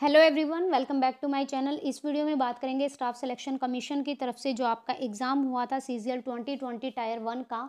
hello everyone welcome back to my channel इस video में बात करेंगे स्टाफ सिलेक्शन कमीशन की तरफ से जो आपका एग्ज़ाम हुआ था C twenty twenty tier one का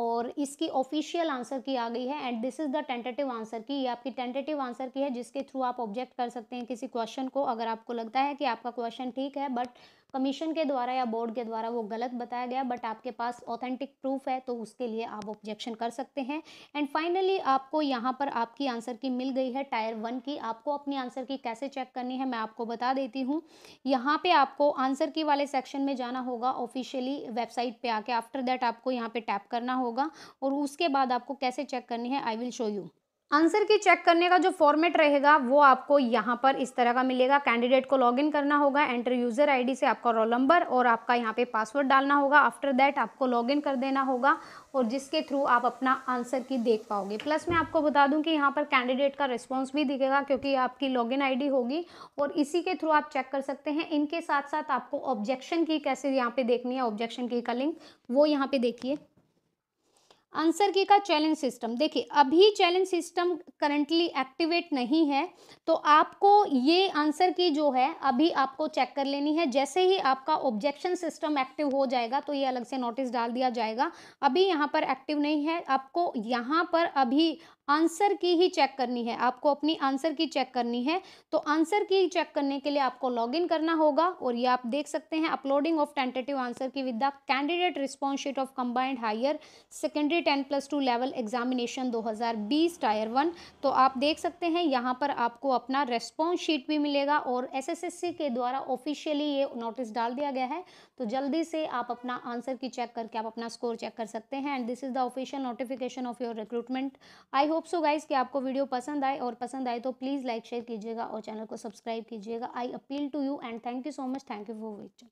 और इसकी ऑफिशियल आंसर की आ गई है and this is the tentative answer key ये आपकी टेंटेटिव आंसर की है जिसके थ्रू आप ऑब्जेक्ट कर सकते हैं किसी क्वेश्चन को अगर आपको लगता है कि आपका क्वेश्चन ठीक है बट कमीशन के द्वारा या बोर्ड के द्वारा वो गलत बताया गया बट आपके पास ऑथेंटिक प्रूफ है तो उसके लिए आप ऑब्जेक्शन कर सकते हैं एंड फाइनली आपको यहाँ पर आपकी आंसर की मिल गई है टायर वन की आपको अपनी आंसर की कैसे चेक करनी है मैं आपको बता देती हूँ यहाँ पे आपको आंसर की वाले सेक्शन में जाना होगा ऑफिशियली वेबसाइट पर आके आफ्टर दैट आपको यहाँ पर टैप करना होगा और उसके बाद आपको कैसे चेक करनी है I will show you answer key check करने का जो फॉर्मेट रहेगा वो आपको यहाँ पर इस तरह का मिलेगा कैंडिडेट को लॉगिन करना होगा एंटर यूज़र आईडी से आपका रोल नंबर और आपका यहाँ पे पासवर्ड डालना होगा आफ्टर दैट आपको लॉगिन कर देना होगा और जिसके थ्रू आप अपना आंसर की देख पाओगे प्लस मैं आपको बता दूं कि यहाँ पर कैंडिडेट का रिस्पॉन्स भी दिखेगा क्योंकि आपकी लॉग इन होगी और इसी के थ्रू आप चेक कर सकते हैं इनके साथ साथ आपको ऑब्जेक्शन की कैसे यहाँ पर देखनी है ऑब्जेक्शन की का लिंक वो यहाँ पर देखिए आंसर की का चैलेंज सिस्टम देखिए अभी चैलेंज सिस्टम करंटली एक्टिवेट नहीं है तो आपको ये आंसर की जो है अभी आपको चेक कर लेनी है जैसे ही आपका ऑब्जेक्शन सिस्टम एक्टिव हो जाएगा तो ये अलग से नोटिस डाल दिया जाएगा अभी यहाँ पर एक्टिव नहीं है आपको यहाँ पर अभी आंसर की ही चेक करनी है आपको अपनी आंसर की चेक करनी है तो आंसर की चेक करने के लिए आपको लॉगिन करना होगा और ये आप देख सकते हैं uploading of tentative answer key with the candidate response sheet of combined higher secondary ten plus two level examination 2020 tier one तो आप देख सकते हैं यहाँ पर आपको अपना रेस्पॉन्स शीट भी मिलेगा और सी के द्वारा ऑफिशियली ये नोटिस डाल दिया गया है तो जल्दी से आप अपना आंसर की चेक करके आप अपना स्कोर चेक कर सकते हैं and this is the official notification of your recruitment I hope hope so guys कि आपको वीडियो पसंद आए और पसंद आए तो प्लीज़ लाइक शेयर कीजिएगा और चैनल को सब्सक्राइब कीजिएगा I appeal to you and thank you so much thank you for watching